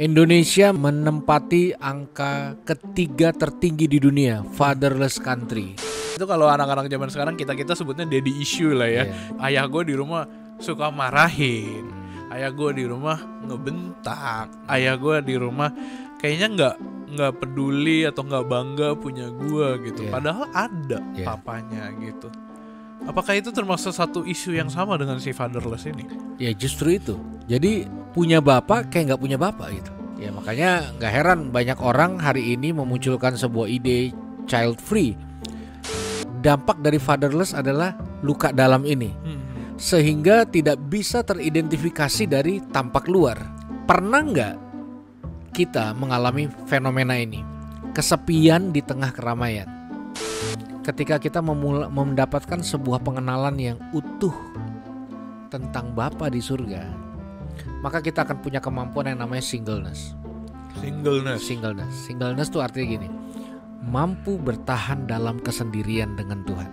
Indonesia menempati angka ketiga tertinggi di dunia, fatherless country. Itu kalau anak-anak zaman sekarang kita kita sebutnya daddy issue lah ya. Yeah. Ayah gue di rumah suka marahin, hmm. ayah gue di rumah ngebentak, ayah gue di rumah kayaknya nggak nggak peduli atau nggak bangga punya gue gitu. Yeah. Padahal ada yeah. papanya gitu. Apakah itu termasuk satu isu yang sama dengan si fatherless ini? Ya justru itu. Jadi punya bapak kayak nggak punya bapak gitu. Ya makanya nggak heran banyak orang hari ini memunculkan sebuah ide child free. Dampak dari fatherless adalah luka dalam ini. Hmm. Sehingga tidak bisa teridentifikasi dari tampak luar. Pernah nggak kita mengalami fenomena ini? Kesepian di tengah keramaian ketika kita memula, mendapatkan sebuah pengenalan yang utuh tentang Bapa di surga, maka kita akan punya kemampuan yang namanya singleness. Singleness. Singleness. Singleness itu artinya gini, mampu bertahan dalam kesendirian dengan Tuhan.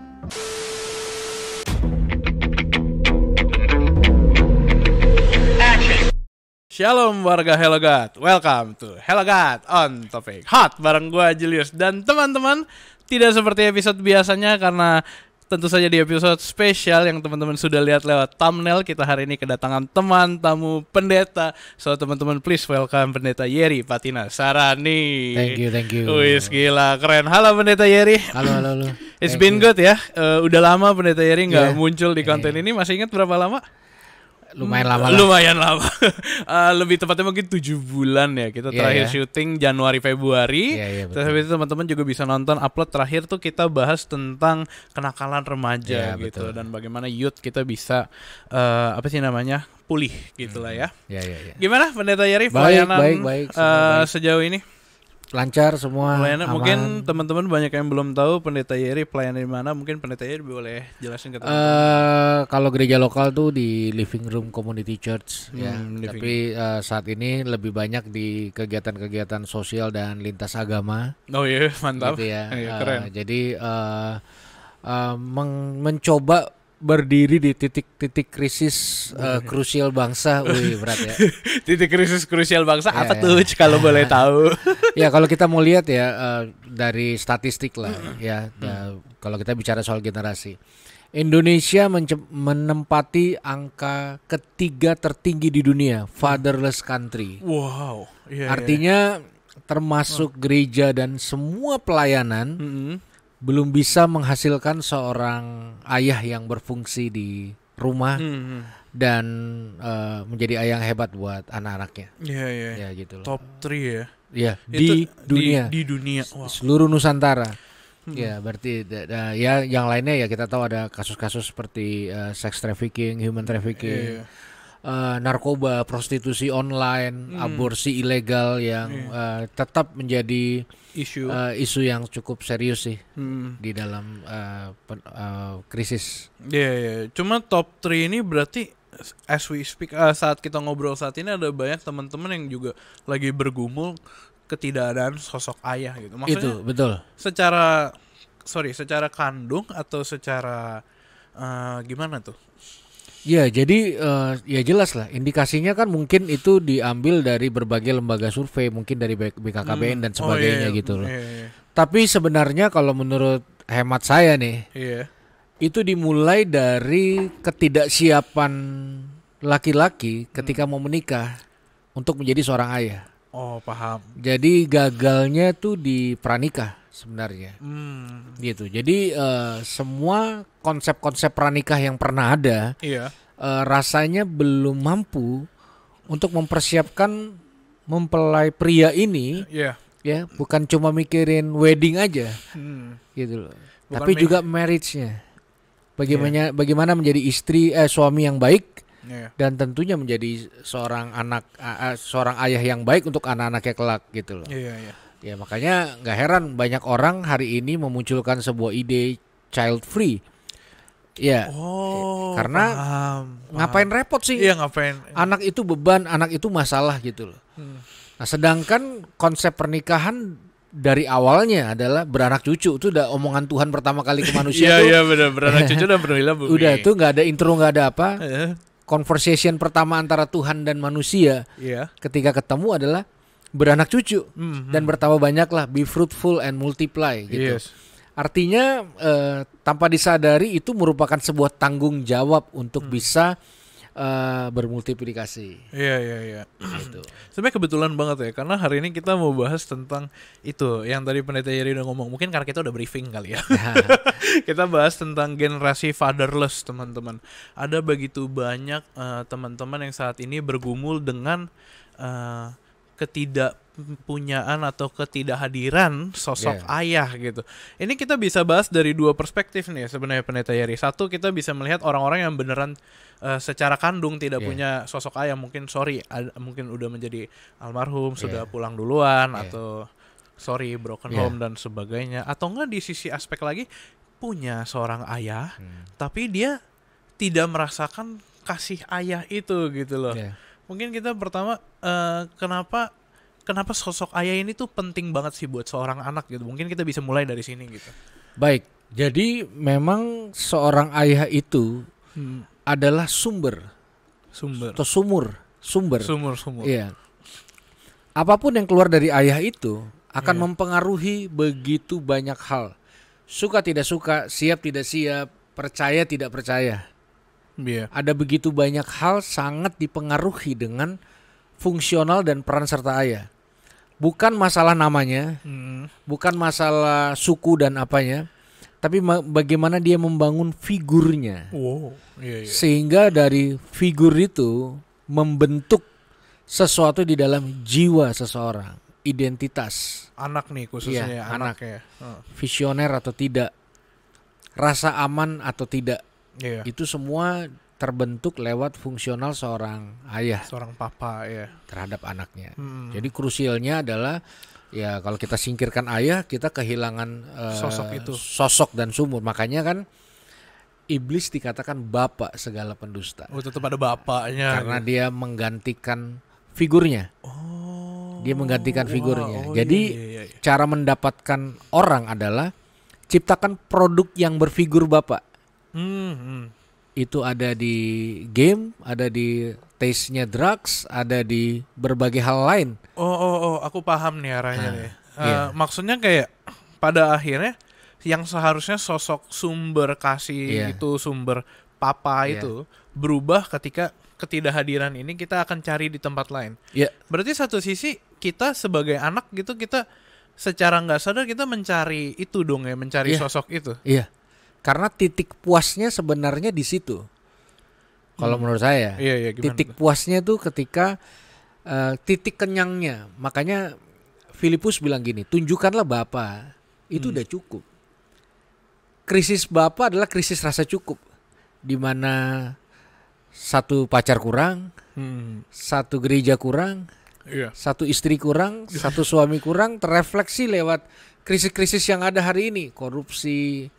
Shalom warga Hello God, welcome to Hello God on Topic Hot bareng gue Julius dan teman-teman tidak seperti episode biasanya karena tentu saja di episode spesial yang teman-teman sudah lihat lewat thumbnail kita hari ini kedatangan teman tamu pendeta so teman-teman please welcome pendeta Yeri Patina Sarani thank you thank you wis gila keren halo pendeta Yeri halo halo, halo. it's thank been you. good ya uh, udah lama pendeta Yeri nggak yeah. muncul di konten yeah. ini masih ingat berapa lama lumayan lama lah. lumayan lama uh, lebih tepatnya mungkin tujuh bulan ya kita yeah, terakhir yeah. syuting Januari Februari yeah, yeah, terus itu teman-teman juga bisa nonton upload terakhir tuh kita bahas tentang kenakalan remaja yeah, gitu betul. dan bagaimana youth kita bisa uh, apa sih namanya pulih gitulah hmm, ya. Ya, yeah, yeah. Gimana pendeta Yarif baik, baik, baik, uh, baik. sejauh ini? lancar semua. Pelayanan aman. mungkin teman-teman banyak yang belum tahu pendeta Yeri pelayanan di mana? Mungkin pendeta Yeri boleh jelasin ke teman-teman. Uh, kalau gereja lokal tuh di Living Room Community Church hmm, ya. Living. Tapi uh, saat ini lebih banyak di kegiatan-kegiatan sosial dan lintas agama. Oh iya, mantap. Gitu ya. Yeah, keren. Uh, jadi uh, uh, mencoba berdiri di titik-titik krisis uh, krusial bangsa, wih berat ya. titik krisis krusial bangsa ya, apa ya. tuh kalau boleh tahu? ya kalau kita mau lihat ya uh, dari statistik lah ya. Uh, kalau kita bicara soal generasi, Indonesia menempati angka ketiga tertinggi di dunia mm. fatherless country. Wow. Yeah, iya. Artinya yeah. termasuk mm. gereja dan semua pelayanan. -hmm belum bisa menghasilkan seorang ayah yang berfungsi di rumah hmm. hmm. dan uh, menjadi ayah yang hebat buat anak-anaknya. Iya iya. iya. Ya gitu Top 3 ya. Iya, di dunia. Di, di dunia. Wow. Seluruh Nusantara. Hmm. Ya, berarti uh, ya yang lainnya ya kita tahu ada kasus-kasus seperti uh, sex trafficking, human trafficking. Yeah. Iya, iya. Uh, narkoba, prostitusi online, hmm. aborsi ilegal yang yeah. uh, tetap menjadi isu uh, isu yang cukup serius sih hmm. di dalam uh, pen, uh, krisis. Iya, yeah, yeah. cuma top 3 ini berarti as we speak uh, saat kita ngobrol saat ini ada banyak teman-teman yang juga lagi bergumul ketidakadaan sosok ayah gitu. Maksudnya Itu, betul. Secara sorry, secara kandung atau secara uh, gimana tuh? Ya, jadi uh, ya jelas lah indikasinya kan mungkin itu diambil dari berbagai lembaga survei, mungkin dari BKKBN hmm. dan oh, sebagainya oh, iya, gitu loh. Iya, iya. Tapi sebenarnya kalau menurut hemat saya nih, iya. itu dimulai dari ketidaksiapan laki-laki ketika hmm. mau menikah untuk menjadi seorang ayah. Oh, paham. Jadi gagalnya tuh di pranikah sebenarnya. Hmm. Gitu. Jadi uh, semua konsep-konsep pranikah yang pernah ada, iya. uh, rasanya belum mampu untuk mempersiapkan mempelai pria ini. Yeah. Ya, bukan cuma mikirin wedding aja. Hmm. Gitu loh. Bukan Tapi juga marriage Bagaimana yeah. bagaimana menjadi istri eh suami yang baik yeah. dan tentunya menjadi seorang anak uh, seorang ayah yang baik untuk anak-anaknya kelak gitu loh. Iya, iya. Ya makanya nggak heran banyak orang hari ini memunculkan sebuah ide child free. Ya. Oh. Karena paham, paham. ngapain repot sih? Iya ngapain. Anak itu beban, anak itu masalah gitu loh. Hmm. Nah, sedangkan konsep pernikahan dari awalnya adalah beranak cucu itu udah omongan Tuhan pertama kali ke manusia. Iya iya benar beranak cucu dan bernilai bumi. Udah itu nggak ada intro nggak ada apa. Conversation pertama antara Tuhan dan manusia. yeah. Ketika ketemu adalah beranak cucu mm-hmm. dan bertambah banyaklah be fruitful and multiply gitu. Yes. Artinya uh, tanpa disadari itu merupakan sebuah tanggung jawab untuk mm. bisa uh, bermultiplikasi. Iya iya iya. Gitu. Sebenarnya kebetulan banget ya karena hari ini kita mau bahas tentang itu yang tadi pendeta Yeri udah ngomong. Mungkin karena kita udah briefing kali ya. Iya. kita bahas tentang generasi fatherless teman-teman. Ada begitu banyak eh, teman-teman uh, teman -teman yang saat ini bergumul dengan uh, ketidakpunyaan atau ketidakhadiran sosok yeah. ayah gitu. Ini kita bisa bahas dari dua perspektif nih sebenarnya pendeta Yeri. Satu kita bisa melihat orang-orang yang beneran uh, secara kandung tidak yeah. punya sosok ayah mungkin sorry ad- mungkin udah menjadi almarhum yeah. sudah pulang duluan yeah. atau sorry broken yeah. home dan sebagainya. Atau enggak di sisi aspek lagi punya seorang ayah hmm. tapi dia tidak merasakan kasih ayah itu gitu loh. Yeah mungkin kita pertama uh, kenapa kenapa sosok ayah ini tuh penting banget sih buat seorang anak gitu. Mungkin kita bisa mulai dari sini gitu. Baik. Jadi memang seorang ayah itu hmm. adalah sumber sumber atau sumur, sumber. Sumur, sumur. Iya. Apapun yang keluar dari ayah itu akan yeah. mempengaruhi begitu banyak hal. Suka tidak suka, siap tidak siap, percaya tidak percaya. Yeah. Ada begitu banyak hal sangat dipengaruhi dengan fungsional dan peran serta ayah. Bukan masalah namanya, mm. bukan masalah suku dan apanya, tapi bagaimana dia membangun figurnya. Wow. Yeah, yeah. Sehingga dari figur itu membentuk sesuatu di dalam jiwa seseorang, identitas. Anak nih khususnya yeah, ya, anak, anak ya. Visioner atau tidak, rasa aman atau tidak yeah. itu semua terbentuk lewat fungsional seorang ayah, seorang papa ya terhadap anaknya. Hmm. Jadi krusialnya adalah ya kalau kita singkirkan ayah kita kehilangan uh, sosok itu, sosok dan sumur. Makanya kan iblis dikatakan bapak segala pendusta. Oh tetap ada bapaknya. Karena dia menggantikan figurnya. Oh. Dia menggantikan wow, figurnya. Oh, Jadi iya, iya, iya, iya. cara mendapatkan orang adalah ciptakan produk yang berfigur bapak. Hmm, hmm. Itu ada di game, ada di taste-nya drugs, ada di berbagai hal lain. Oh, oh, oh, aku paham nih arahnya nah, deh. Uh, iya. Maksudnya kayak pada akhirnya yang seharusnya sosok sumber kasih yeah. itu sumber papa yeah. itu berubah ketika ketidakhadiran ini kita akan cari di tempat lain. Iya. Berarti satu sisi kita sebagai anak gitu kita secara nggak sadar kita mencari itu dong ya mencari yeah. sosok itu. Iya. Karena titik puasnya sebenarnya di situ. Kalau hmm. menurut saya, ya, iya, iya, titik itu? puasnya tuh ketika uh, titik kenyangnya. Makanya Filipus bilang gini, tunjukkanlah bapak Itu hmm. udah cukup. Krisis bapak adalah krisis rasa cukup. Di mana satu pacar kurang, hmm. satu gereja kurang, iya. satu istri kurang, iya. satu suami kurang, terefleksi lewat krisis-krisis yang ada hari ini, korupsi,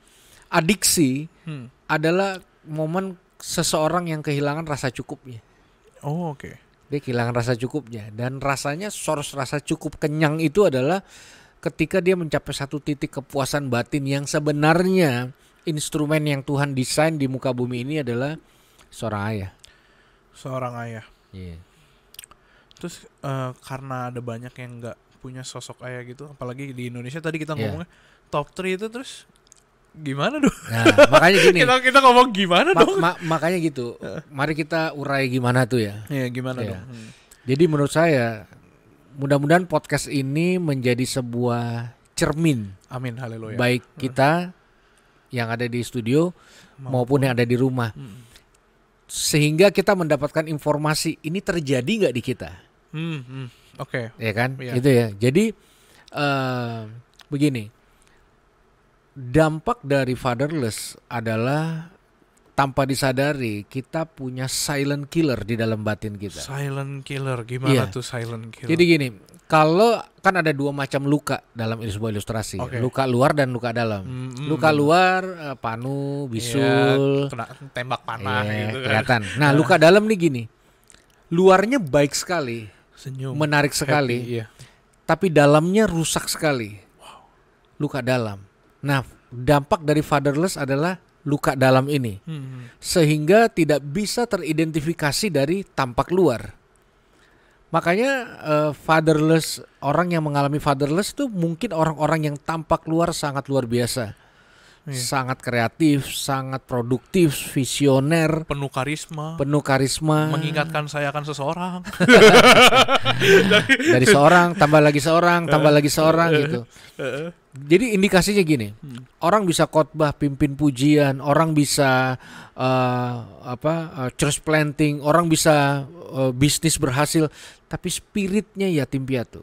adiksi hmm. adalah momen seseorang yang kehilangan rasa cukupnya. Oh, oke. Okay. Dia kehilangan rasa cukupnya dan rasanya source rasa cukup kenyang itu adalah ketika dia mencapai satu titik kepuasan batin yang sebenarnya instrumen yang Tuhan desain di muka bumi ini adalah seorang ayah. Seorang ayah. Iya. Yeah. Terus uh, karena ada banyak yang nggak punya sosok ayah gitu, apalagi di Indonesia tadi kita yeah. top 3 itu terus gimana dong? Nah, makanya gini. kita, kita ngomong gimana ma dong? Ma makanya gitu. Mari kita urai gimana tuh ya. Iya, gimana ya. dong? Hmm. Jadi menurut saya mudah-mudahan podcast ini menjadi sebuah cermin. Amin, haleluya. Baik hmm. kita yang ada di studio maupun, maupun yang ada di rumah. Hmm. Sehingga kita mendapatkan informasi ini terjadi nggak di kita? Hmm, hmm. Oke. Okay. Ya kan? Yeah. Itu ya. Jadi uh, begini dampak dari fatherless adalah tanpa disadari kita punya silent killer di dalam batin kita. Silent killer gimana yeah. tuh silent killer? Jadi gini, kalau kan ada dua macam luka dalam sebuah ilustrasi, okay. luka luar dan luka dalam. Mm -hmm. Luka luar eh, panu, iya, bisul, yeah, kena tembak panah yeah, gitu kan. Kelihatan. Nah, luka dalam nih gini. Luarnya baik sekali, senyum, menarik sekali. Happy, yeah. Tapi dalamnya rusak sekali. Wow. Luka dalam. Nah, dampak dari fatherless adalah luka dalam ini, hmm. sehingga tidak bisa teridentifikasi dari tampak luar. Makanya uh, fatherless orang yang mengalami fatherless itu mungkin orang-orang yang tampak luar sangat luar biasa, Iya. sangat kreatif, sangat produktif, visioner, penuh karisma, penuh karisma, mengingatkan saya akan seseorang dari seorang tambah lagi seorang tambah lagi seorang iya. gitu. Iya. Jadi indikasinya gini, hmm. orang bisa khotbah pimpin pujian, orang bisa uh, apa uh, church planting, orang bisa uh, bisnis berhasil, tapi spiritnya yatim piatu.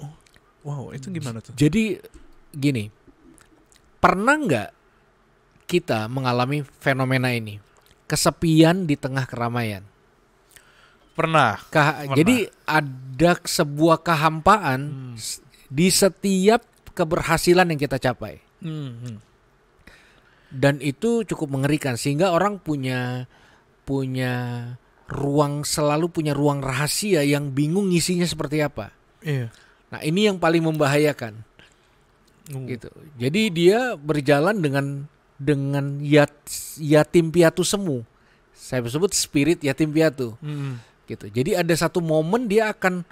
Oh, wow, itu gimana tuh? Jadi gini, pernah nggak kita mengalami fenomena ini, kesepian di tengah keramaian? Pernah. pernah. Jadi ada sebuah kehampaan. Hmm di setiap keberhasilan yang kita capai. Hmm, hmm. Dan itu cukup mengerikan sehingga orang punya punya ruang selalu punya ruang rahasia yang bingung isinya seperti apa. Iya. Nah ini yang paling membahayakan. Hmm. Gitu. Jadi dia berjalan dengan dengan yat, yatim piatu semu. Saya sebut spirit yatim piatu. Hmm. Gitu. Jadi ada satu momen dia akan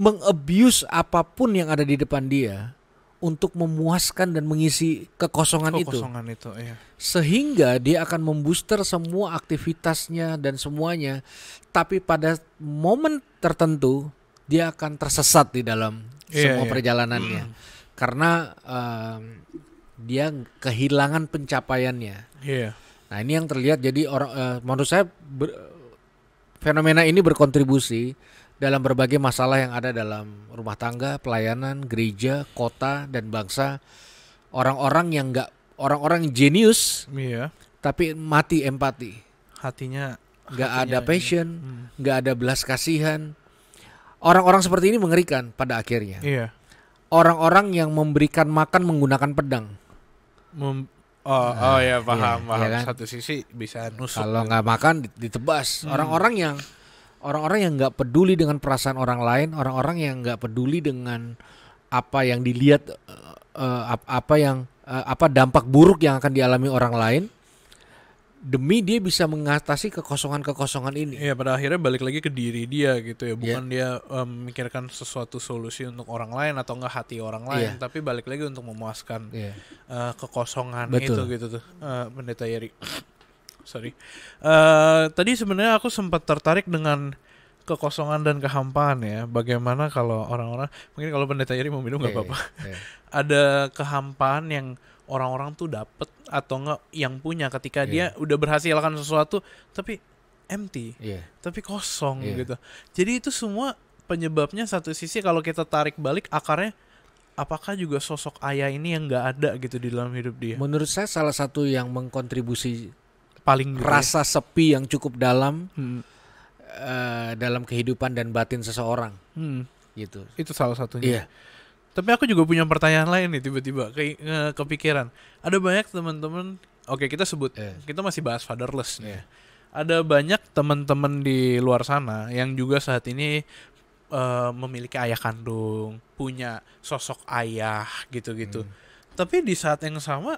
mengabuse apapun yang ada di depan dia untuk memuaskan dan mengisi kekosongan, kekosongan itu. itu iya. Sehingga dia akan membooster semua aktivitasnya dan semuanya, tapi pada momen tertentu dia akan tersesat di dalam iya, semua iya. perjalanannya. Mm. Karena um, dia kehilangan pencapaiannya. Iya. Nah, ini yang terlihat jadi orang uh, menurut saya ber, fenomena ini berkontribusi dalam berbagai masalah yang ada dalam rumah tangga, pelayanan, gereja, kota, dan bangsa. Orang-orang yang nggak orang-orang jenius, iya. tapi mati empati. Hatinya nggak ada passion, hmm. nggak hmm. ada belas kasihan. Orang-orang seperti ini mengerikan pada akhirnya. Iya. Orang-orang yang memberikan makan menggunakan pedang. Mem oh, oh nah, ya iya, paham, iya, paham. Iya kan? Satu sisi bisa nusuk. Kalau nggak makan ditebas. Hmm. Orang-orang hmm. yang orang-orang yang nggak peduli dengan perasaan orang lain, orang-orang yang nggak peduli dengan apa yang dilihat, uh, uh, apa yang uh, apa dampak buruk yang akan dialami orang lain, demi dia bisa mengatasi kekosongan-kekosongan ini. Iya, pada akhirnya balik lagi ke diri dia gitu ya, iya. bukan yeah. dia um, sesuatu solusi untuk orang lain atau nggak hati orang lain, yeah. tapi balik lagi untuk memuaskan yeah. Iya. uh, kekosongan Betul. itu gitu tuh, uh, pendeta Yeri sorry. Uh, tadi sebenarnya aku sempat tertarik dengan kekosongan dan kehampaan ya. Bagaimana kalau orang-orang mungkin kalau pendeta Yeri mau minum nggak yeah, iya, apa-apa. Yeah. Ada kehampaan yang orang-orang tuh dapat atau nggak yang punya ketika yeah. dia udah berhasil akan sesuatu tapi empty, yeah. tapi kosong yeah. gitu. Jadi itu semua penyebabnya satu sisi kalau kita tarik balik akarnya apakah juga sosok ayah ini yang nggak ada gitu di dalam hidup dia? Menurut saya salah satu yang mengkontribusi paling gitu ya. rasa ya. sepi yang cukup dalam hmm. uh, dalam kehidupan dan batin seseorang hmm. gitu itu salah satunya yeah. tapi aku juga punya pertanyaan lain nih tiba-tiba ke, kepikiran ada banyak teman-teman oke kita sebut yeah. kita masih bahas fatherless nih yeah. Ya. ada banyak teman-teman di luar sana yang juga saat ini uh, memiliki ayah kandung punya sosok ayah gitu-gitu hmm. tapi di saat yang sama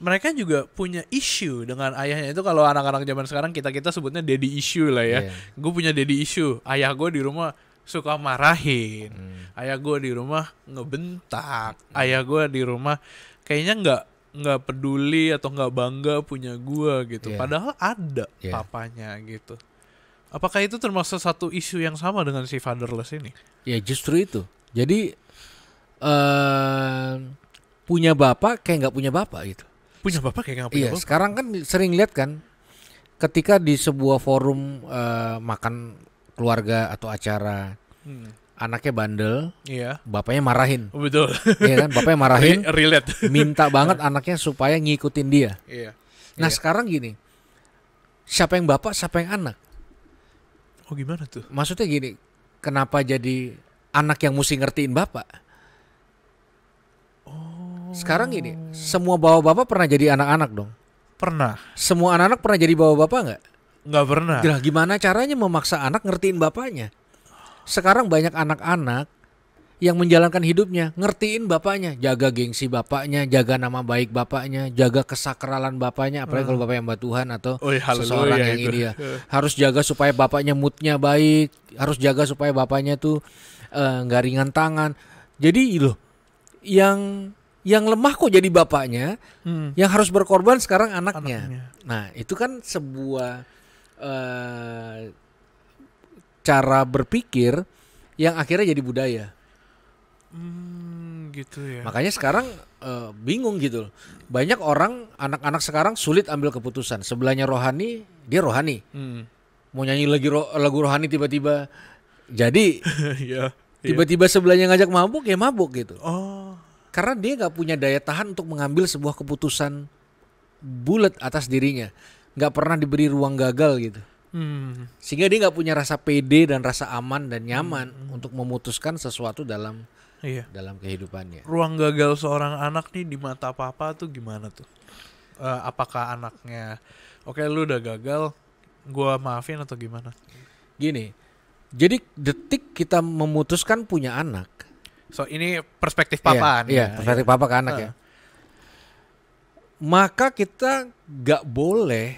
mereka juga punya issue dengan ayahnya itu kalau anak-anak zaman sekarang kita kita sebutnya daddy issue lah ya yeah. gue punya daddy issue ayah gue di rumah suka marahin mm. ayah gue di rumah ngebentak mm. ayah gue di rumah kayaknya nggak nggak peduli atau nggak bangga punya gue gitu yeah. padahal ada yeah. papanya gitu apakah itu termasuk satu isu yang sama dengan si fatherless ini ya yeah, justru itu jadi uh, punya bapak kayak nggak punya bapak gitu Punya bapak kayak nggak iya, bapak. Sekarang kan sering lihat kan, ketika di sebuah forum uh, makan keluarga atau acara, hmm. anaknya bandel, iya. bapaknya marahin. Oh, betul. Iya kan, bapaknya marahin. relate. Minta banget anaknya supaya ngikutin dia. Iya. Nah iya. sekarang gini, siapa yang bapak, siapa yang anak? Oh gimana tuh? Maksudnya gini, kenapa jadi anak yang mesti ngertiin bapak? Sekarang ini semua bawa bapak pernah jadi anak-anak dong? Pernah. Semua anak-anak pernah jadi bawa bapak nggak? Nggak pernah. Jelas gimana caranya memaksa anak ngertiin bapaknya? Sekarang banyak anak-anak yang menjalankan hidupnya ngertiin bapaknya, jaga gengsi bapaknya, jaga nama baik bapaknya, jaga kesakralan bapaknya, apalagi hmm. kalau bapak yang mbak Tuhan atau oh, ya, seseorang ya, yang ini ya. Harus jaga supaya bapaknya moodnya baik, harus jaga supaya bapaknya tuh eh, nggak uh, ringan tangan. Jadi loh, yang yang lemah kok jadi bapaknya, hmm. yang harus berkorban sekarang anaknya. anaknya. Nah, itu kan sebuah uh, cara berpikir yang akhirnya jadi budaya. Hmm, gitu ya. Makanya sekarang uh, bingung gitu Banyak orang anak-anak sekarang sulit ambil keputusan. Sebelahnya rohani, dia rohani. Hmm. Mau nyanyi lagi ro lagu rohani tiba-tiba jadi tiba iya. tiba-tiba sebelahnya ngajak mabuk ya mabuk gitu. Oh karena dia nggak punya daya tahan untuk mengambil sebuah keputusan bulat atas dirinya nggak pernah diberi ruang gagal gitu hmm. sehingga dia nggak punya rasa pede dan rasa aman dan nyaman hmm. hmm. untuk memutuskan sesuatu dalam iya. dalam kehidupannya ruang gagal seorang anak nih di mata papa tuh gimana tuh uh, apakah anaknya oke okay, lu udah gagal gue maafin atau gimana gini jadi detik kita memutuskan punya anak So ini perspektif papa Iya, iya perspektif papa ke anak uh. ya. Maka kita nggak boleh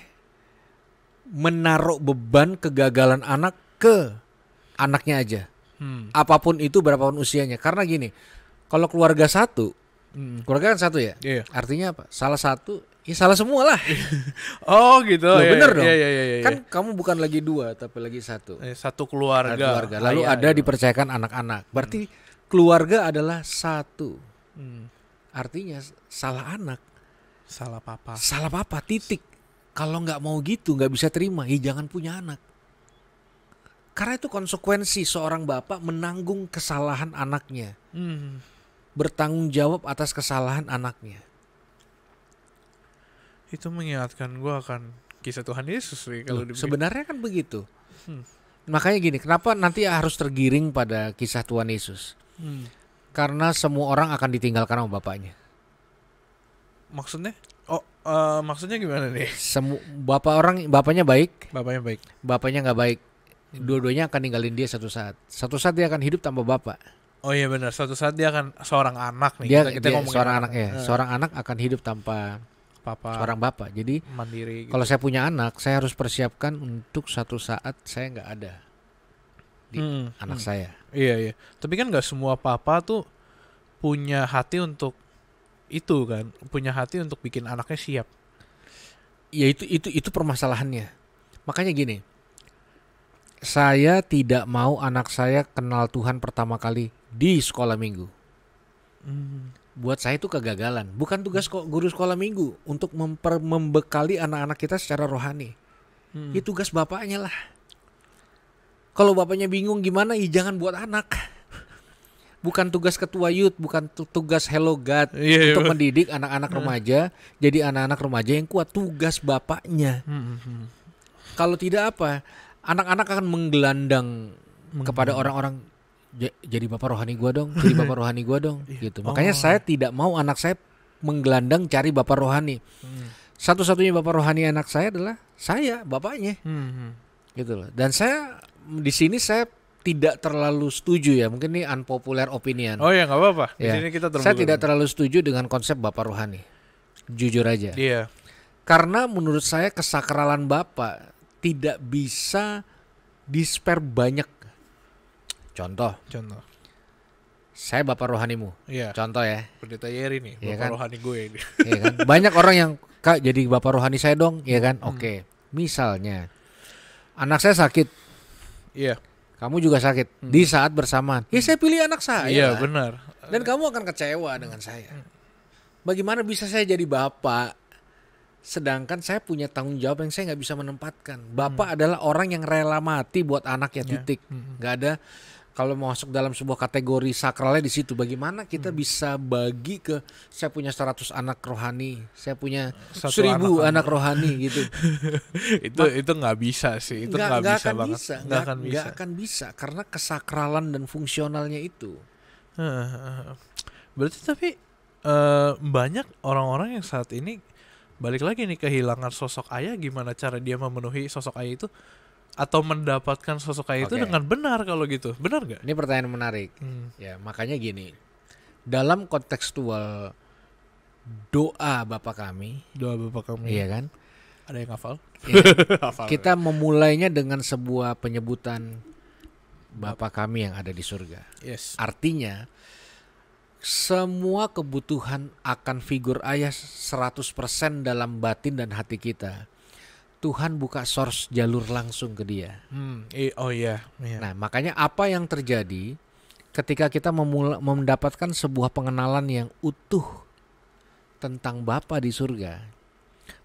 menaruh beban kegagalan anak ke anaknya aja. Hmm. Apapun itu berapapun usianya. Karena gini, kalau keluarga satu, hmm. keluarga kan satu ya. Yeah. Artinya apa? Salah satu Ya salah semua lah. oh gitu. Loh, ya, bener iya, dong. Iya, kan kamu bukan lagi dua tapi lagi satu. Eh, satu keluarga. Satu keluarga. Lalu ada iya, dipercayakan anak-anak. Berarti hmm keluarga adalah satu. Hmm. Artinya salah anak, salah papa, salah papa titik. Kalau nggak mau gitu nggak bisa terima, ya jangan punya anak. Karena itu konsekuensi seorang bapak menanggung kesalahan anaknya, hmm. bertanggung jawab atas kesalahan anaknya. Itu mengingatkan gue akan kisah Tuhan Yesus sih kalau Loh, sebenarnya kan begitu. Hmm. Makanya gini, kenapa nanti harus tergiring pada kisah Tuhan Yesus? Karena semua orang akan ditinggalkan sama bapaknya. Maksudnya? Oh, uh, maksudnya gimana nih? Semu bapak orang bapaknya baik. Bapaknya baik. Bapaknya nggak baik. Dua-duanya akan ninggalin dia satu saat. Satu saat dia akan hidup tanpa bapak. Oh iya benar, satu saat dia akan seorang anak nih. Dia, kita, kita dia seorang anak, ya, seorang anak akan hidup tanpa papa, seorang bapak. Jadi mandiri. Gitu. Kalau saya punya anak, saya harus persiapkan untuk satu saat saya nggak ada di hmm, anak hmm. saya. Iya iya. Tapi kan nggak semua papa tuh punya hati untuk itu kan, punya hati untuk bikin anaknya siap. Ya itu itu itu permasalahannya. Makanya gini. Saya tidak mau anak saya kenal Tuhan pertama kali di sekolah minggu. Hmm. Buat saya itu kegagalan. Bukan tugas kok guru sekolah minggu untuk memper membekali anak-anak kita secara rohani. Hmm. Itu ya, tugas bapaknya lah kalau bapaknya bingung gimana, ya jangan buat anak. Bukan tugas ketua youth, bukan tugas hello God yeah, iya, untuk yeah. mendidik anak-anak remaja iya. remaja. Jadi anak-anak remaja yang kuat tugas bapaknya. Mm -hmm. Kalau tidak apa, anak-anak akan menggelandang -hmm. kepada orang-orang jadi bapak rohani gua dong, jadi bapak rohani gua dong, iya. gitu. Makanya saya oh. tidak mau anak saya menggelandang cari bapak rohani. Hmm. Satu-satunya bapak rohani anak saya adalah saya, bapaknya. Hmm. hmm. Gitu loh. Dan saya di sini saya tidak terlalu setuju ya mungkin ini unpopular opinion oh ya nggak apa-apa di ya. sini kita terbuka. saya tidak terlalu setuju dengan konsep bapak rohani jujur aja iya yeah. karena menurut saya kesakralan bapak tidak bisa disper banyak contoh contoh saya bapak rohanimu iya. Yeah. contoh ya pendeta Yeri nih iya bapak ya kan? rohani gue ini ya kan? banyak orang yang kak jadi bapak rohani saya dong ya kan hmm. oke okay. misalnya anak saya sakit Iya. Yeah. Kamu juga sakit hmm. di saat bersamaan. Ya saya pilih anak saya. Iya kan? benar. Dan kamu akan kecewa dengan saya. Hmm. Bagaimana bisa saya jadi bapak? sedangkan saya punya tanggung jawab yang saya nggak bisa menempatkan. Bapak hmm. adalah orang yang rela mati buat anaknya iya. titik, hmm. nggak yeah. hmm. ada kalau masuk dalam sebuah kategori sakralnya di situ bagaimana kita hmm. bisa bagi ke saya punya 100 anak rohani saya punya Satu seribu anak, anak rohani gitu itu Ma itu nggak bisa sih itu nggak bisa akan banget bisa. nggak akan bisa nggak akan bisa karena kesakralan dan fungsionalnya itu berarti tapi uh, banyak orang-orang yang saat ini balik lagi nih kehilangan sosok ayah gimana cara dia memenuhi sosok ayah itu atau mendapatkan sosok kayak okay. itu dengan benar kalau gitu benar nggak ini pertanyaan menarik hmm. ya makanya gini dalam kontekstual doa bapak kami doa bapak kami iya kan ada yang hafal ya, kita memulainya dengan sebuah penyebutan bapak kami yang ada di surga yes artinya semua kebutuhan akan figur ayah 100% dalam batin dan hati kita Tuhan buka source jalur langsung ke dia. Hmm, oh iya. Yeah. Nah makanya apa yang terjadi ketika kita memula, mendapatkan sebuah pengenalan yang utuh tentang Bapa di surga,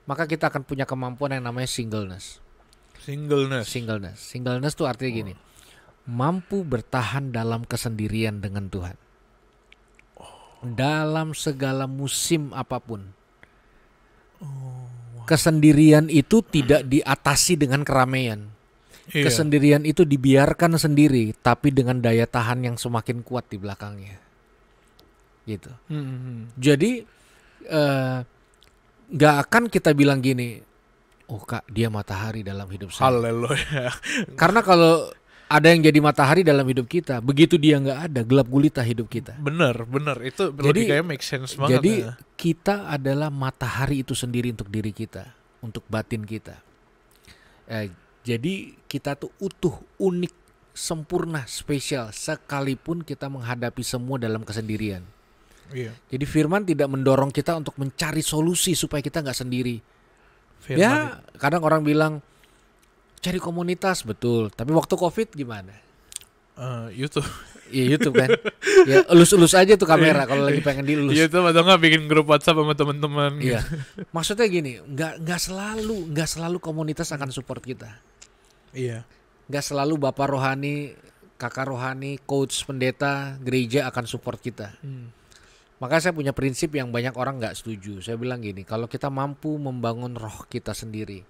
maka kita akan punya kemampuan yang namanya singleness. Singleness. Singleness. Singleness tuh artinya gini, oh. mampu bertahan dalam kesendirian dengan Tuhan. Oh. Dalam segala musim apapun. Oh kesendirian itu tidak diatasi dengan keramaian. Iya. Kesendirian itu dibiarkan sendiri, tapi dengan daya tahan yang semakin kuat di belakangnya. Gitu. Hmm. Jadi eh, nggak uh, akan kita bilang gini, oh kak dia matahari dalam hidup saya. Haleluya. Karena kalau ada yang jadi matahari dalam hidup kita. Begitu dia nggak ada, gelap gulita hidup kita. Bener, bener. Itu jadi kayak make sense banget. Jadi ya. kita adalah matahari itu sendiri untuk diri kita, untuk batin kita. Eh, jadi kita tuh utuh, unik, sempurna, spesial. Sekalipun kita menghadapi semua dalam kesendirian. Iya. Jadi Firman tidak mendorong kita untuk mencari solusi supaya kita nggak sendiri. Firman. Ya, ya. kadang orang bilang cari komunitas betul tapi waktu covid gimana uh, YouTube Iya YouTube kan ya elus-elus aja tuh kamera kalau lagi iya. pengen dielus YouTube iya, atau nggak bikin grup WhatsApp sama teman-teman iya maksudnya gini nggak nggak selalu nggak selalu komunitas akan support kita iya nggak selalu bapak rohani kakak rohani coach pendeta gereja akan support kita hmm. Maka saya punya prinsip yang banyak orang nggak setuju. Saya bilang gini, kalau kita mampu membangun roh kita sendiri,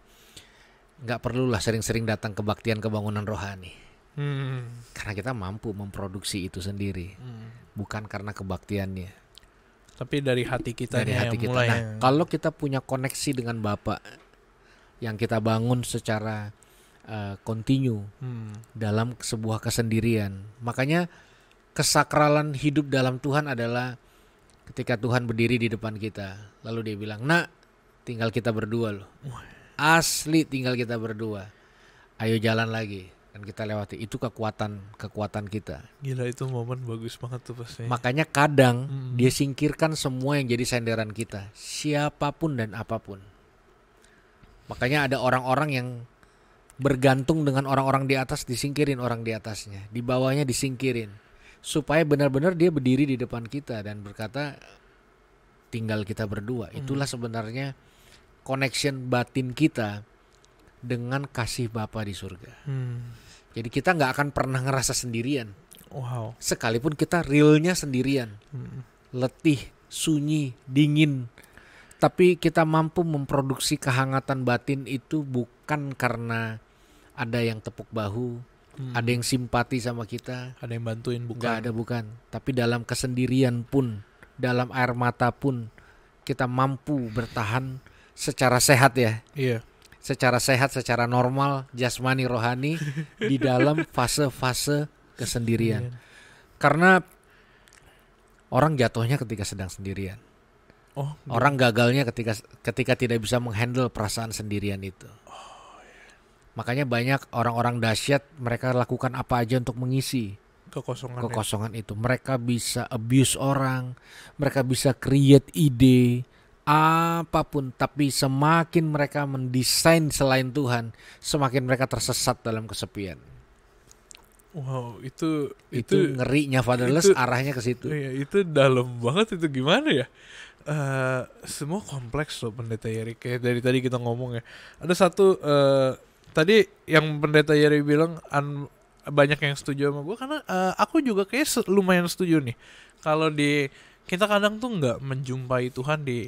nggak lah sering-sering datang kebaktian kebangunan rohani. Hmm. Karena kita mampu memproduksi itu sendiri, hmm. bukan karena kebaktiannya. Tapi dari hati kita dari hati yang kita. Mulai nah, yang... kalau kita punya koneksi dengan Bapak yang kita bangun secara kontinu eh, uh, hmm. dalam sebuah kesendirian. Makanya kesakralan hidup dalam Tuhan adalah ketika Tuhan berdiri di depan kita, lalu dia bilang, "Nak, tinggal kita berdua loh." asli tinggal kita berdua ayo jalan lagi dan kita lewati itu kekuatan kekuatan kita gila itu momen bagus banget tuh pasti ya. makanya kadang hmm. dia singkirkan semua yang jadi senderan kita siapapun dan apapun makanya ada orang-orang yang bergantung dengan orang-orang di atas disingkirin orang di atasnya di bawahnya disingkirin supaya benar-benar dia berdiri di depan kita dan berkata tinggal kita berdua itulah hmm. sebenarnya connection batin kita dengan kasih Bapa di surga. Hmm. Jadi kita nggak akan pernah ngerasa sendirian. Wow. Sekalipun kita realnya sendirian, hmm. letih, sunyi, dingin, tapi kita mampu memproduksi kehangatan batin itu bukan karena ada yang tepuk bahu, hmm. ada yang simpati sama kita, ada yang bantuin bukan? Gak ada bukan, tapi dalam kesendirian pun, dalam air mata pun kita mampu bertahan secara sehat ya. Iya. Secara sehat, secara normal, jasmani, rohani di dalam fase-fase kesendirian. Iya. Karena orang jatuhnya ketika sedang sendirian. Oh, orang gagalnya ketika ketika tidak bisa menghandle perasaan sendirian itu. Oh, iya. Makanya banyak orang-orang dahsyat mereka lakukan apa aja untuk mengisi kekosongan kekosongan itu. itu. Mereka bisa abuse orang, mereka bisa create ide, apapun, tapi semakin mereka mendesain selain Tuhan, semakin mereka tersesat dalam kesepian. Wow, itu itu, itu ngerinya fatherless itu, arahnya ke situ. Iya, itu dalam banget itu gimana ya? Uh, semua kompleks loh pendeta Yeri kayak dari tadi kita ngomong ya. Ada satu uh, tadi yang pendeta Yeri bilang an banyak yang setuju sama gua karena uh, aku juga kayak lumayan setuju nih. Kalau di kita kadang tuh nggak menjumpai Tuhan di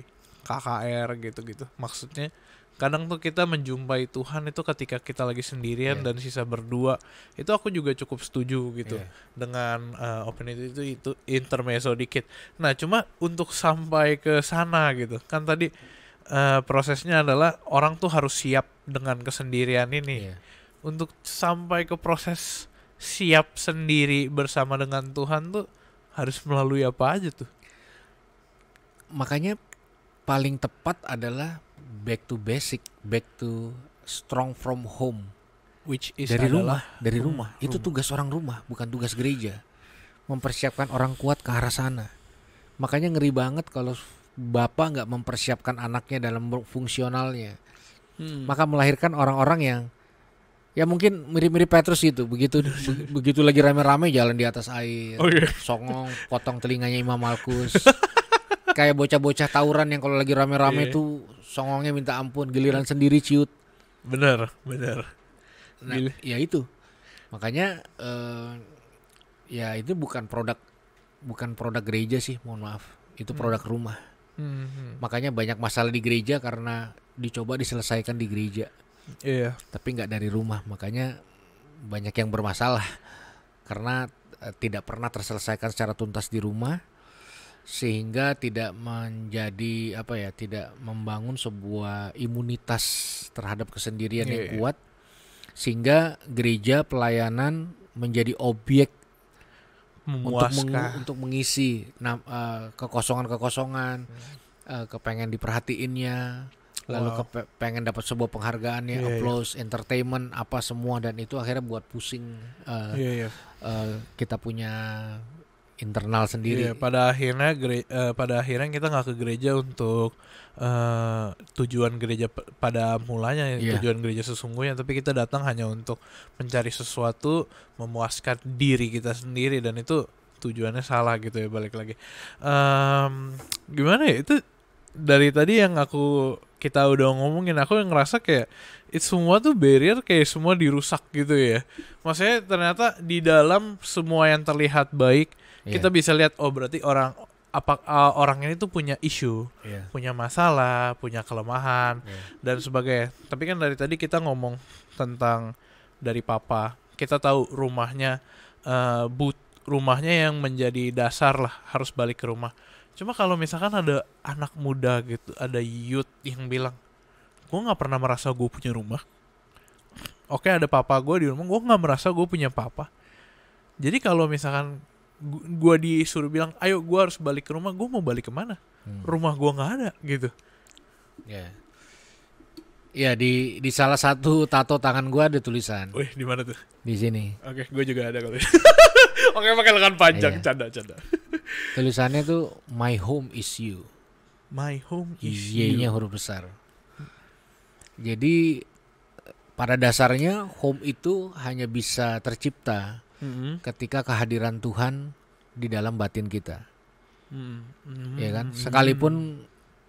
KKR gitu-gitu maksudnya kadang tuh kita menjumpai Tuhan itu ketika kita lagi sendirian yeah. dan sisa berdua itu aku juga cukup setuju gitu yeah. dengan uh, open itu, itu itu intermezzo dikit nah cuma untuk sampai ke sana gitu kan tadi uh, prosesnya adalah orang tuh harus siap dengan kesendirian ini yeah. untuk sampai ke proses siap sendiri bersama dengan Tuhan tuh harus melalui apa aja tuh makanya paling tepat adalah back to basic, back to strong from home. Which is dari rumah, dari rumah. rumah. Itu tugas orang rumah, bukan tugas gereja. Mempersiapkan orang kuat ke arah sana. Makanya ngeri banget kalau bapak nggak mempersiapkan anaknya dalam fungsionalnya. Hmm. Maka melahirkan orang-orang yang ya mungkin mirip-mirip Petrus gitu begitu begitu lagi rame-rame jalan di atas air oh, yeah. songong potong telinganya Imam Malkus kayak bocah-bocah tawuran yang kalau lagi rame-rame yeah. tuh songongnya minta ampun, giliran sendiri ciut. Bener, bener. Nah, Gila. ya itu. Makanya eh, ya itu bukan produk bukan produk gereja sih, mohon maaf. Itu hmm. produk hmm. rumah. Hmm. Makanya banyak masalah di gereja karena dicoba diselesaikan di gereja. Iya. Yeah. Tapi nggak dari rumah, makanya banyak yang bermasalah karena eh, tidak pernah terselesaikan secara tuntas di rumah sehingga tidak menjadi apa ya tidak membangun sebuah imunitas terhadap kesendirian yeah, yang yeah. Iya. kuat sehingga gereja pelayanan menjadi objek untuk meng, untuk mengisi eh, kekosongan-kekosongan yeah. Hmm. uh, kepengen diperhatiinnya wow. lalu kepengen dapat sebuah penghargaannya yeah, iya. applause yeah. entertainment apa semua dan itu akhirnya buat pusing uh, eh, yeah, iya, yeah. Uh, kita punya internal sendiri. Iya, pada akhirnya gere, uh, pada akhirnya kita nggak ke gereja untuk uh, tujuan gereja pada mulanya yeah. tujuan gereja sesungguhnya, tapi kita datang hanya untuk mencari sesuatu memuaskan diri kita sendiri dan itu tujuannya salah gitu ya balik lagi. Um, gimana ya itu dari tadi yang aku kita udah ngomongin aku yang ngerasa kayak itu semua tuh barrier kayak semua dirusak gitu ya maksudnya ternyata di dalam semua yang terlihat baik yeah. kita bisa lihat oh berarti orang apa uh, orang ini tuh punya isu, yeah. punya masalah, punya kelemahan yeah. dan sebagainya. Tapi kan dari tadi kita ngomong tentang dari papa, kita tahu rumahnya uh, but rumahnya yang menjadi dasar lah harus balik ke rumah. Cuma kalau misalkan ada anak muda gitu, ada youth yang bilang, gue nggak pernah merasa gue punya rumah. Oke ada papa gue di rumah, gue nggak merasa gue punya papa. Jadi kalau misalkan gue disuruh bilang ayo gue harus balik ke rumah gue mau balik kemana hmm. rumah gue nggak ada gitu ya yeah. ya yeah, di di salah satu tato tangan gue ada tulisan wih di mana tuh di sini oke okay, gue juga ada kalau oke pakai lengan panjang yeah. canda canda tulisannya tuh my home is you my home is y nya huruf besar jadi pada dasarnya home itu hanya bisa tercipta mm-hmm. ketika kehadiran Tuhan di dalam batin kita. Mm-hmm. Ya kan? Mm-hmm. Sekalipun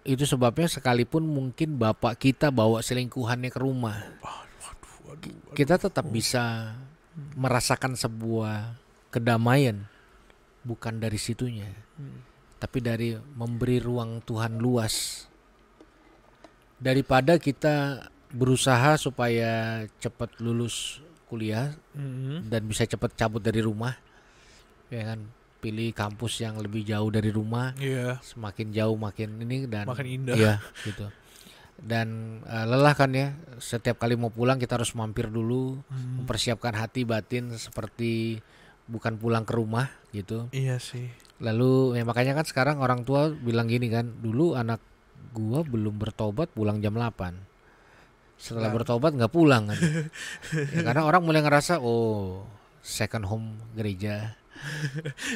itu sebabnya sekalipun mungkin bapak kita bawa selingkuhannya ke rumah. Kita tetap bisa merasakan sebuah kedamaian bukan dari situnya. Mm. Tapi dari memberi ruang Tuhan luas. Daripada kita berusaha supaya cepat lulus kuliah mm-hmm. dan bisa cepet cabut dari rumah ya kan pilih kampus yang lebih jauh dari rumah yeah. semakin jauh makin ini dan makin indah ya gitu dan uh, lelah kan ya setiap kali mau pulang kita harus mampir dulu hmm. mempersiapkan hati batin seperti bukan pulang ke rumah gitu iya sih lalu ya makanya kan sekarang orang tua bilang gini kan dulu anak gua belum bertobat pulang jam 8 setelah nah. bertobat nggak pulang kan ya, karena orang mulai ngerasa oh second home gereja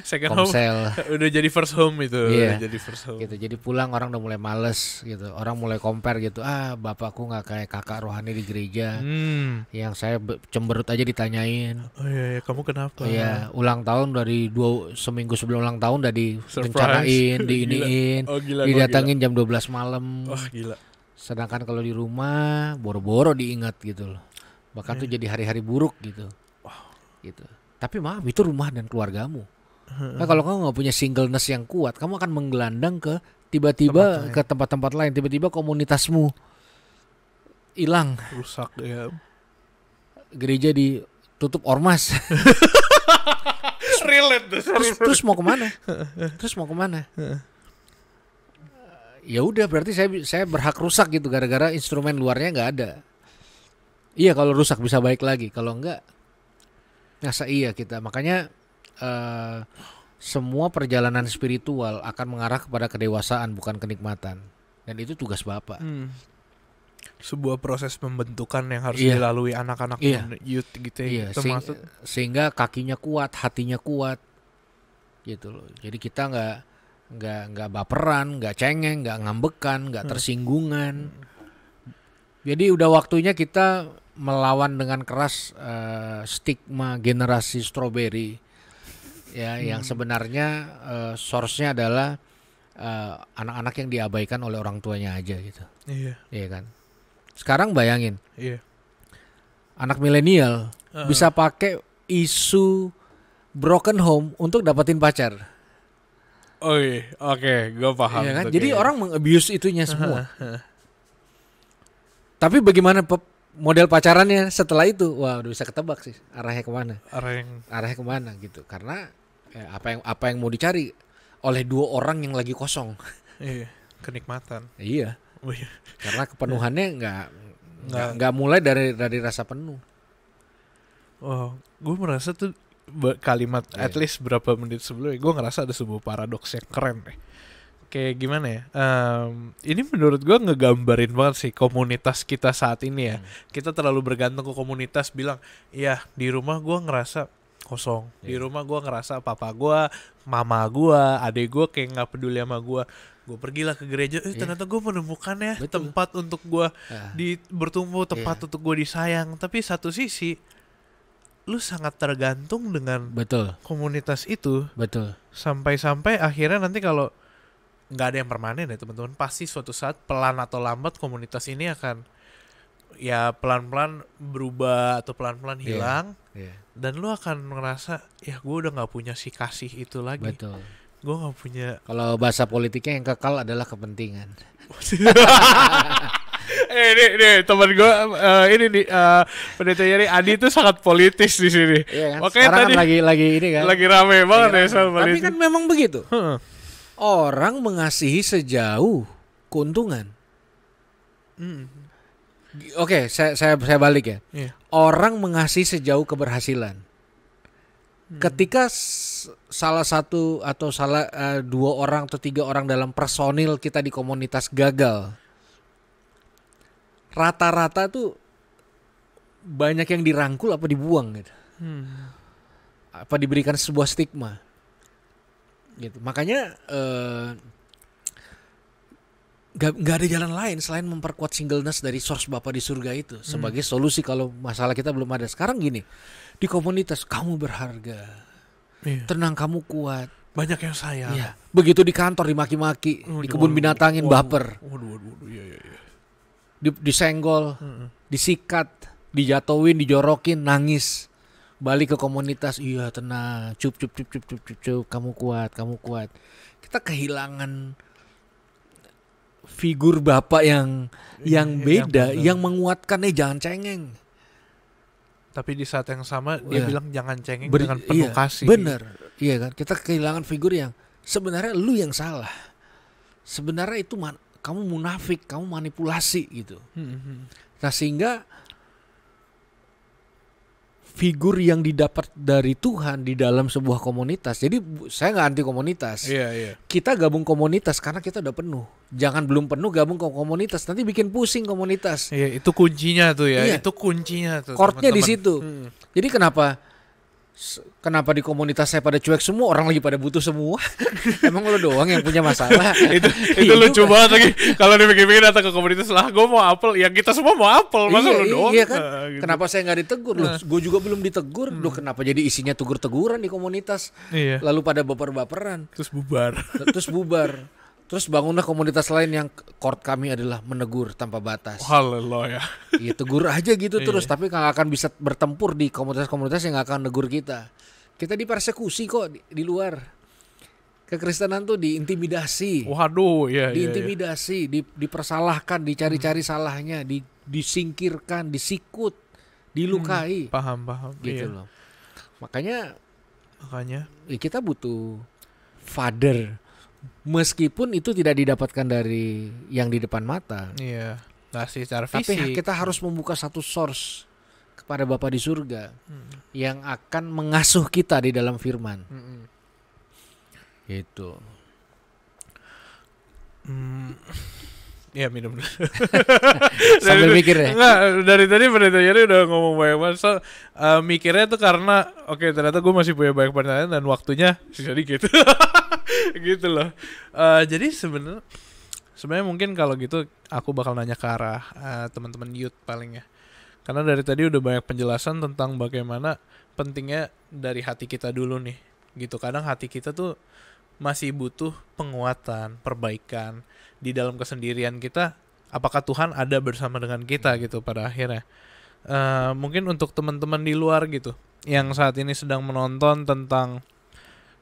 second Komsel. home udah jadi first home itu yeah. Iya. jadi first home gitu jadi pulang orang udah mulai males gitu orang mulai compare gitu ah bapakku nggak kayak kakak rohani di gereja hmm. yang saya cemberut aja ditanyain oh iya, iya. kamu kenapa ya ulang tahun dari dua seminggu sebelum ulang tahun udah direncanain diiniin oh, gila, didatangin gila. jam 12 malam oh, gila Sedangkan kalau di rumah boro-boro diingat gitu loh. Bahkan yeah. tuh iya. jadi hari-hari buruk gitu. Wow. Gitu. Tapi maaf itu rumah dan keluargamu. Nah, kalau kamu nggak punya singleness yang kuat, kamu akan menggelandang ke tiba-tiba ke tempat-tempat lain, tiba-tiba komunitasmu hilang, rusak ya. Gereja ditutup ormas. terus, terus mau kemana? Terus mau kemana? ya udah berarti saya saya berhak rusak gitu gara-gara instrumen luarnya nggak ada. Iya kalau rusak bisa baik lagi, kalau enggak ngasa iya kita. Makanya uh, semua perjalanan spiritual akan mengarah kepada kedewasaan bukan kenikmatan. Dan itu tugas Bapak. Hmm. Sebuah proses pembentukan yang harus iya. dilalui anak-anak iya. youth gitu ya. Iya. Termasuk... Sehingga, sehingga kakinya kuat, hatinya kuat. Gitu loh. Jadi kita nggak nggak nggak baperan, nggak cengeng, nggak ngambekan, nggak hmm. tersinggungan. Jadi udah waktunya kita melawan dengan keras uh, stigma generasi stroberi ya hmm. yang sebenarnya uh, eh, source adalah eh, anak-anak uh, yang diabaikan oleh orang tuanya aja gitu. Iya. Iya kan. Sekarang bayangin. Iya. Anak milenial uh. bisa pakai isu broken home untuk dapetin pacar. Oh iya, oke, okay, gue paham. Iya kan? Jadi kayak... orang mengabuse itunya semua. Tapi bagaimana model pacarannya setelah itu? Wah, udah bisa ketebak sih arahnya kemana. Arah yang... Arahnya kemana gitu? Karena ya, apa yang apa yang mau dicari oleh dua orang yang lagi kosong. Iya, kenikmatan. iya. Oh, iya. Karena kepenuhannya nggak nggak mulai dari dari rasa penuh. Oh, gue merasa tuh kalimat yeah. at least berapa menit sebelumnya gue ngerasa ada sebuah paradoks yang keren deh kayak gimana ya um, ini menurut gue ngegambarin banget sih komunitas kita saat ini ya hmm. kita terlalu bergantung ke komunitas bilang ya di rumah gue ngerasa kosong yeah. di iya. rumah gue ngerasa papa gue mama gue adik gue kayak nggak peduli sama gue gue pergilah ke gereja eh yeah. ternyata gue menemukan ya tempat untuk gue yeah. di bertumbuh tempat yeah. untuk gue disayang tapi satu sisi lu sangat tergantung dengan betul komunitas itu betul sampai-sampai akhirnya nanti kalau nggak ada yang permanen ya teman-teman pasti suatu saat pelan atau lambat komunitas ini akan ya pelan-pelan berubah atau pelan-pelan iya, hilang yeah, yeah. dan lu akan merasa ya gue udah nggak punya si kasih itu lagi betul gue nggak punya kalau bahasa politiknya yang kekal adalah kepentingan eh, ini, ini teman gue uh, ini nih uh, eh, pendeta Yeri Adi itu sangat politis di sini. Iya kan? Oke kan tadi kan lagi lagi ini kan. Lagi rame banget lagi ya rame. ya soal politik. Tapi kan memang begitu. Hmm. Orang mengasihi sejauh keuntungan. Hmm. Oke, okay, saya saya saya balik ya. Yeah. Orang mengasihi sejauh keberhasilan. Hmm. Ketika salah satu atau salah uh, dua orang atau tiga orang dalam personil kita di komunitas gagal, rata-rata tuh banyak yang dirangkul apa dibuang gitu. Hmm. Apa diberikan sebuah stigma. Gitu. Makanya eh uh, ada jalan lain selain memperkuat singleness dari source Bapak di surga itu hmm. sebagai solusi kalau masalah kita belum ada. Sekarang gini, di komunitas kamu berharga. Iya. Tenang kamu kuat. Banyak yang sayang. Iya. Begitu di kantor dimaki-maki, di kebun binatangin waduh, baper. Waduh, waduh, waduh, iya, iya. iya disenggol, hmm. disikat, dijatuhin, dijorokin, nangis. Balik ke komunitas, iya tenang, cup cup cup cup cup cup, kamu kuat, kamu kuat. Kita kehilangan figur bapak yang iya, yang iya, beda, yang, yang menguatkan Eh jangan cengeng. Tapi di saat yang sama dia ya. bilang jangan cengeng Ber dengan penuh iya, kasih. Bener, iya kan? Kita kehilangan figur yang sebenarnya lu yang salah. Sebenarnya itu man kamu munafik, kamu manipulasi gitu. Hmm, hmm, hmm. Nah sehingga figur yang didapat dari Tuhan di dalam sebuah komunitas. Jadi saya nggak anti komunitas. Yeah, yeah. Kita gabung komunitas karena kita udah penuh. Jangan belum penuh gabung ke komunitas nanti bikin pusing komunitas. Iya yeah, itu kuncinya tuh ya. Yeah. Itu kuncinya tuh. Kortnya di situ. Hmm. Jadi kenapa kenapa di komunitas saya pada cuek semua orang lagi pada butuh semua emang lo doang yang punya masalah itu itu lo iya lucu lagi kalau dipikir begini datang ke komunitas lah gue mau apel ya kita semua mau apel masa iya, lo iya, doang iya kan nah, gitu. kenapa saya nggak ditegur nah. gue juga belum ditegur hmm. loh kenapa jadi isinya tegur-teguran di komunitas iya. lalu pada baper-baperan terus bubar terus bubar Terus bangunlah komunitas lain yang court kami adalah menegur tanpa batas. Haleluya. Iya tegur aja gitu terus, tapi nggak akan bisa bertempur di komunitas-komunitas yang nggak akan negur kita. Kita dipersekusi kok di, di luar. Kekristenan tuh diintimidasi. Waduh, ya. Diintimidasi, yeah, yeah. Di, dipersalahkan, dicari-cari hmm. salahnya, di, disingkirkan, disikut, dilukai. Hmm, paham, paham. Gitu yeah. loh. Makanya makanya ya kita butuh father meskipun itu tidak didapatkan dari yang di depan mata. Iya. yeah. Tapi kita harus membuka satu source kepada Bapa di surga hmm. yang akan mengasuh kita di dalam firman. Hmm. Gitu. Hmm. Ya minum dulu. Sambil dari, mikir ya. Enggak, dari tadi pendeta udah ngomong banyak banget. So, uh, mikirnya tuh karena oke okay, ternyata gue masih punya banyak pertanyaan dan waktunya sisa dikit. gitu loh. Uh, jadi sebenarnya sebenarnya mungkin kalau gitu aku bakal nanya ke arah uh, teman-teman youth paling ya. Karena dari tadi udah banyak penjelasan tentang bagaimana pentingnya dari hati kita dulu nih. Gitu kadang hati kita tuh masih butuh penguatan, perbaikan di dalam kesendirian kita. Apakah Tuhan ada bersama dengan kita hmm. gitu pada akhirnya? Uh, mungkin untuk teman-teman di luar gitu yang saat ini sedang menonton tentang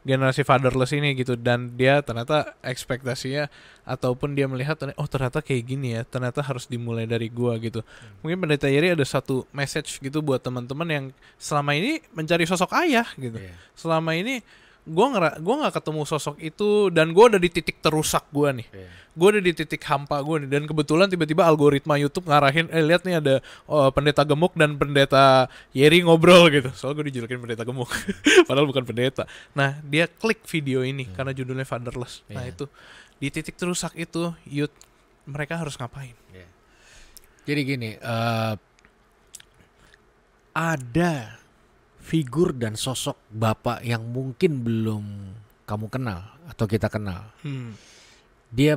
generasi fatherless ini gitu dan dia ternyata ekspektasinya ataupun dia melihat oh ternyata kayak gini ya ternyata harus dimulai dari gua gitu hmm. mungkin pada Yeri ada satu message gitu buat teman-teman yang selama ini mencari sosok ayah gitu yeah. selama ini gue ngera gua nggak ketemu sosok itu dan gue udah di titik terusak gue nih yeah. gue udah di titik hampa gue nih dan kebetulan tiba-tiba algoritma YouTube ngarahin eh lihat nih ada oh, pendeta gemuk dan pendeta Yeri ngobrol gitu soalnya gue dijulukin pendeta gemuk padahal bukan pendeta nah dia klik video ini yeah. Hmm. karena judulnya fatherless yeah. nah iya. itu di titik terusak itu yout mereka harus ngapain yeah. jadi gini uh, ada figur dan sosok bapak yang mungkin belum kamu kenal atau kita kenal. Hmm. Dia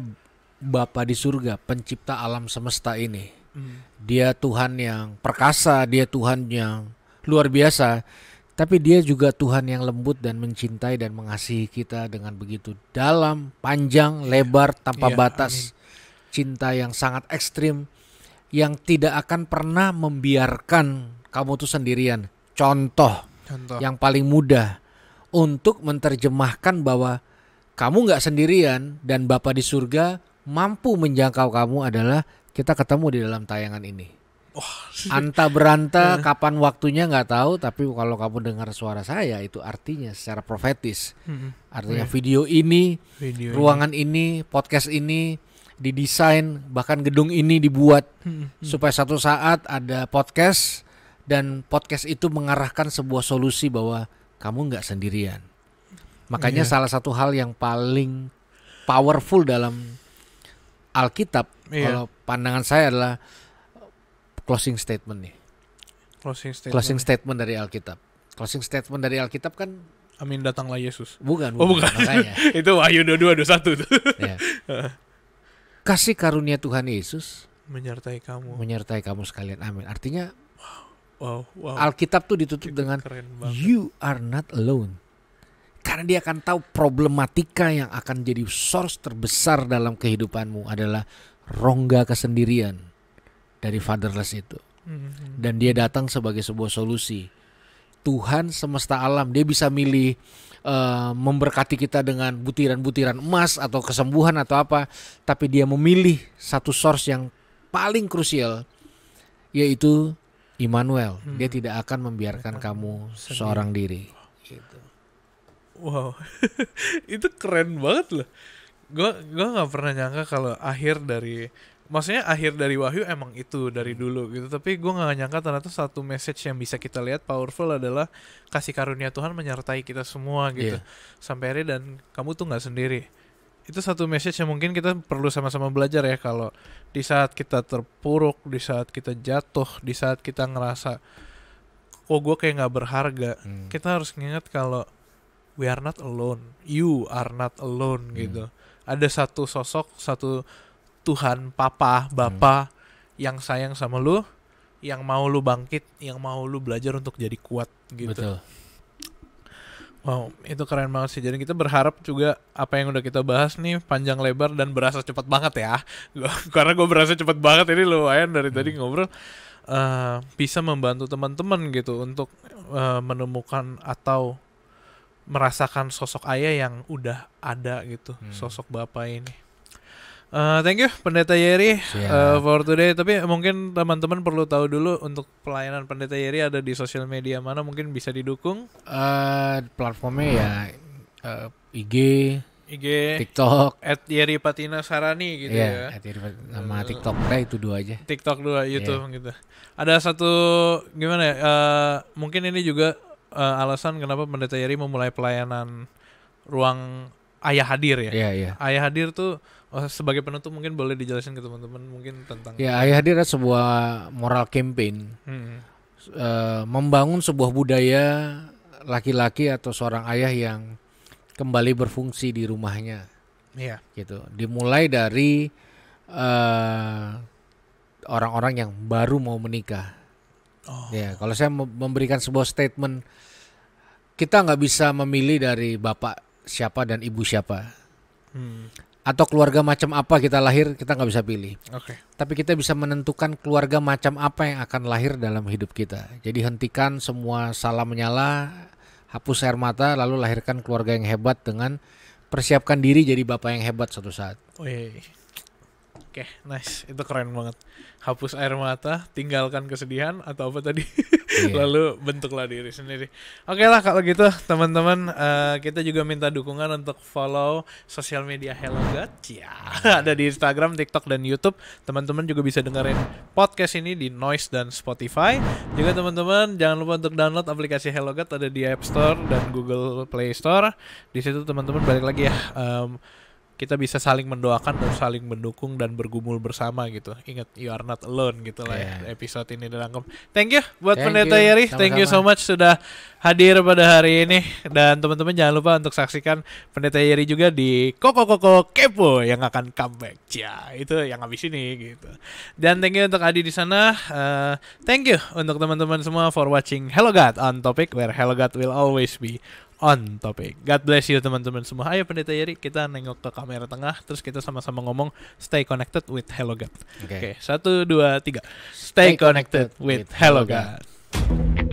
bapak di surga, pencipta alam semesta ini. Hmm. Dia Tuhan yang perkasa, dia Tuhan yang luar biasa, tapi dia juga Tuhan yang lembut dan mencintai dan mengasihi kita dengan begitu dalam, panjang, iya. lebar, tanpa yeah, batas. Amin. Cinta yang sangat ekstrim yang tidak akan pernah membiarkan kamu tuh sendirian contoh, contoh yang paling mudah untuk menterjemahkan bahwa kamu nggak sendirian dan Bapak di surga mampu menjangkau kamu adalah kita ketemu di dalam tayangan ini. Oh. Anta beranta kapan waktunya nggak tahu tapi kalau kamu dengar suara saya itu artinya secara profetis. Hmm. Artinya yeah. video ini, video ruangan ini. ini, podcast ini didesain bahkan gedung ini dibuat hmm. supaya satu saat ada podcast dan podcast itu mengarahkan sebuah solusi bahwa kamu nggak sendirian. Makanya yeah. salah satu hal yang paling powerful dalam Alkitab yeah. kalau pandangan saya adalah closing statement nih. Closing statement. Closing statement dari Alkitab. Closing statement dari Alkitab kan Amin datanglah Yesus. Bukan, bukan. Oh, bukan. Makanya. itu Wahyu 2221 ya. Kasih karunia Tuhan Yesus menyertai kamu. Menyertai kamu sekalian. Amin. Artinya Wow, wow. Alkitab tuh ditutup Itu dengan you are not alone. Karena dia akan tahu problematika yang akan jadi source terbesar dalam kehidupanmu adalah rongga kesendirian dari fatherless itu. Mm-hmm. Dan dia datang sebagai sebuah solusi. Tuhan semesta alam dia bisa milih uh, memberkati kita dengan butiran-butiran emas atau kesembuhan atau apa, tapi dia memilih satu source yang paling krusial yaitu Immanuel, hmm. dia tidak akan membiarkan kamu Sendiri. seorang diri. Gitu. Wow, itu keren banget loh. Gue gua nggak pernah nyangka kalau akhir dari, maksudnya akhir dari Wahyu emang itu dari hmm. dulu gitu. Tapi gue nggak nyangka ternyata satu message yang bisa kita lihat powerful adalah kasih karunia Tuhan menyertai kita semua gitu. Yeah. Sampai hari dan kamu tuh nggak sendiri itu satu message yang mungkin kita perlu sama-sama belajar ya kalau di saat kita terpuruk, di saat kita jatuh, di saat kita ngerasa kok oh, gue kayak nggak berharga, hmm. kita harus ingat kalau we are not alone, you are not alone hmm. gitu. Ada satu sosok, satu Tuhan, Papa, Bapa hmm. yang sayang sama lu, yang mau lu bangkit, yang mau lu belajar untuk jadi kuat gitu. Betul. Wow, itu keren banget sih. Jadi kita berharap juga apa yang udah kita bahas nih panjang lebar dan berasa cepat banget ya. karena gue berasa cepat banget ini loh lumayan dari hmm. tadi ngobrol. Uh, bisa membantu teman-teman gitu untuk uh, menemukan atau merasakan sosok ayah yang udah ada gitu, hmm. sosok bapak ini. Uh, thank you Pendeta Yeri uh, for today. Tapi mungkin teman-teman perlu tahu dulu untuk pelayanan Pendeta Yeri ada di sosial media mana mungkin bisa didukung? Uh, platformnya hmm. ya uh, IG, IG, TikTok, at Yeri Patina Sarani gitu yeah, ya. At Yeri Patina, sama TikTok uh, itu dua aja. TikTok dua, iya. YouTube yeah. gitu. Ada satu gimana ya? Uh, mungkin ini juga uh, alasan kenapa Pendeta Yeri memulai pelayanan ruang ayah hadir ya. Yeah, yeah. Ayah hadir tuh oh, sebagai penutup mungkin boleh dijelasin ke teman-teman mungkin tentang. Ya yeah, ayah hadir adalah sebuah moral campaign hmm. uh, membangun sebuah budaya laki-laki atau seorang ayah yang kembali berfungsi di rumahnya. Iya. Yeah. Gitu. Dimulai dari orang eh, orang-orang yang baru mau menikah. Oh. Ya, kalau saya memberikan sebuah statement, kita nggak bisa memilih dari bapak siapa dan ibu siapa. Hmm. Atau keluarga macam apa kita lahir kita nggak bisa pilih. Okay. Tapi kita bisa menentukan keluarga macam apa yang akan lahir dalam hidup kita. Jadi hentikan semua salah menyala, hapus air mata, lalu lahirkan keluarga yang hebat dengan persiapkan diri jadi bapak yang hebat suatu saat. Oh, iya, iya. Oke, okay, nice. Itu keren banget. Hapus air mata, tinggalkan kesedihan atau apa tadi. Yeah. Lalu bentuklah diri sendiri. Oke okay lah kalau gitu teman-teman uh, kita juga minta dukungan untuk follow sosial media Hello God. Ya, ada di Instagram, TikTok dan YouTube. Teman-teman juga bisa dengerin podcast ini di Noise dan Spotify. Juga teman-teman jangan lupa untuk download aplikasi Hello God ada di App Store dan Google Play Store. Di situ teman-teman balik lagi ya um, kita bisa saling mendoakan dan saling mendukung dan bergumul bersama gitu. Ingat you are not alone gitu lah ya. yeah. ya episode ini dirangkum. Thank you buat Thank Pendeta Yeri. Thank you so much sudah hadir pada hari ini dan teman-teman jangan lupa untuk saksikan Pendeta Yeri juga di Koko Koko Kepo yang akan comeback. Ya, itu yang habis ini gitu. Dan thank you untuk Adi di sana. Uh, thank you untuk teman-teman semua for watching Hello God on topic where Hello God will always be on topic. God bless you teman-teman semua. Ayo pendeta Yeri kita nengok ke kamera tengah terus kita sama-sama ngomong stay connected with Hello God. Oke okay. okay, satu dua tiga. Stay, stay connected, connected with, with Hello God. God.